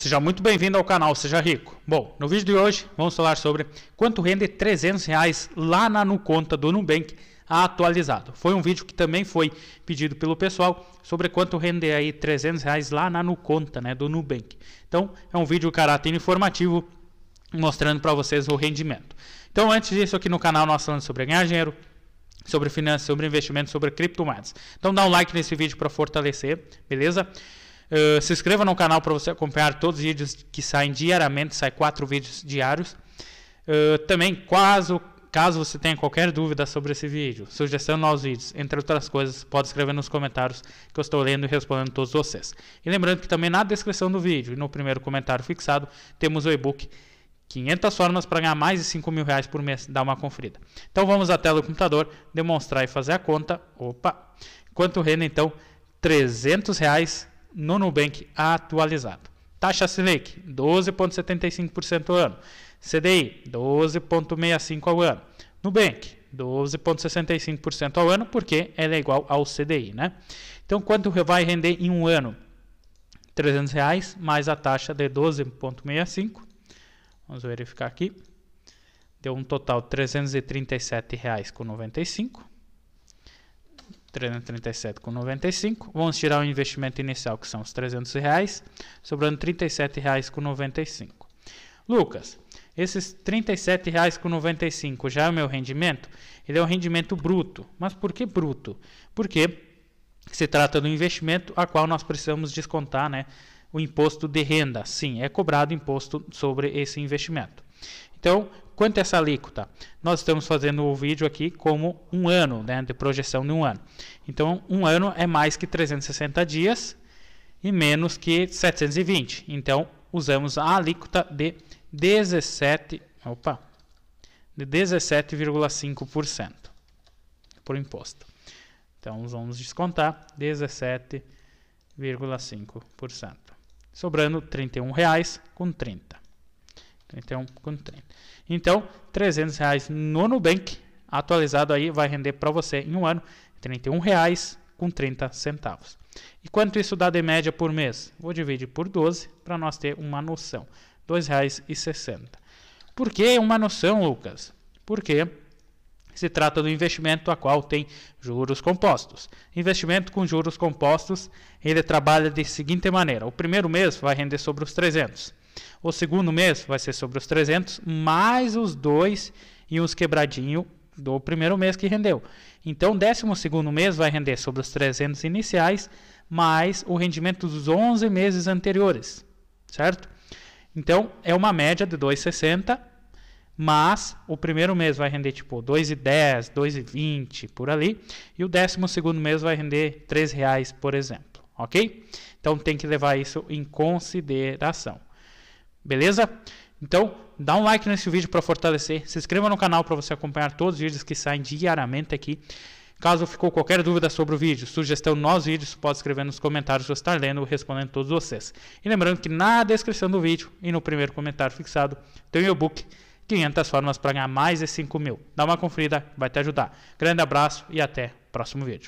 Seja muito bem-vindo ao canal Seja Rico. Bom, no vídeo de hoje vamos falar sobre quanto rende 300 reais lá na conta do Nubank atualizado. Foi um vídeo que também foi pedido pelo pessoal sobre quanto render aí 300 reais lá na conta né, do Nubank. Então é um vídeo caráter informativo mostrando para vocês o rendimento. Então antes disso aqui no canal nós falamos sobre ganhar dinheiro, sobre finanças, sobre investimentos sobre criptomoedas. Então dá um like nesse vídeo para fortalecer, beleza? Eh, se inscreva no canal para você acompanhar todos os vídeos que saem diariamente, sai quatro vídeos diários. Uh, também, caso, caso você tenha qualquer dúvida sobre esse vídeo, sugestão de novos vídeos, entre outras coisas, pode escrever nos comentários que eu estou lendo e respondendo todos vocês. E lembrando que também na descrição do vídeo e no primeiro comentário fixado, temos o e-book 500 formas para ganhar mais de 5 mil reais por mês. Dá uma conferida. Então vamos à tela do computador, demonstrar e fazer a conta. Opa! Quanto renda então? 300 reais no Nubank atualizado. Taxa Selic, 12,75% ao ano. CDI, 12,65% ao ano. Nubank, 12,65% ao ano, porque ela é igual ao CDI, né? Então, quanto vai render em um ano? 300 reais mais a taxa de 12,65. Vamos verificar aqui. Deu um total de R$ 337,95. 337 com 95. Vamos tirar o investimento inicial, que são os 300 reais, sobrando 37 reais com 95. Lucas, esses 37 reais com 95 já é o meu rendimento? Ele é um rendimento bruto. Mas por que bruto? Porque se trata do investimento a qual nós precisamos descontar né, o imposto de renda. Sim, é cobrado imposto sobre esse investimento. Então, quanto é essa alíquota? Nós estamos fazendo o vídeo aqui como um ano, né, de projeção de um ano. Então, um ano é mais que 360 dias e menos que 720. Então, usamos a alíquota de 17, opa, de 17,5% por imposto. Então, vamos descontar 17,5%, sobrando R$ 31,30. Então, quando Então, 300 reais no Nubank, atualizado aí, vai render para você em um ano 31 reais com 30 centavos. E quanto isso dá de média por mês? Vou dividir por 12 para nós ter uma noção. R$ 2,60. Por que uma noção, Lucas? Porque se trata do investimento a qual tem juros compostos. Investimento com juros compostos, ele trabalha de seguinte maneira. O primeiro mês vai render sobre os 300 o segundo mês vai ser sobre os 300, mais os dois e uns quebradinho do primeiro mês que rendeu. Então, o décimo segundo mês vai render sobre os 300 iniciais, mais o rendimento dos 11 meses anteriores, certo? Então, é uma média de 2,60, mas o primeiro mês vai render tipo 2,10, 2,20, por ali, e o décimo segundo mês vai render R$ reais, por exemplo, ok? Então, tem que levar isso em consideração. Beleza? Então, dá um like nesse vídeo para fortalecer, se inscreva no canal para você acompanhar todos os vídeos que saem diariamente aqui. Caso ficou qualquer dúvida sobre o vídeo, sugestão nos vídeos, pode escrever nos comentários que eu estar lendo ou respondendo todos vocês. E lembrando que na descrição do vídeo e no primeiro comentário fixado tem o e-book 500 formas para ganhar mais de 5 mil. Dá uma conferida, vai te ajudar. Grande abraço e até o próximo vídeo.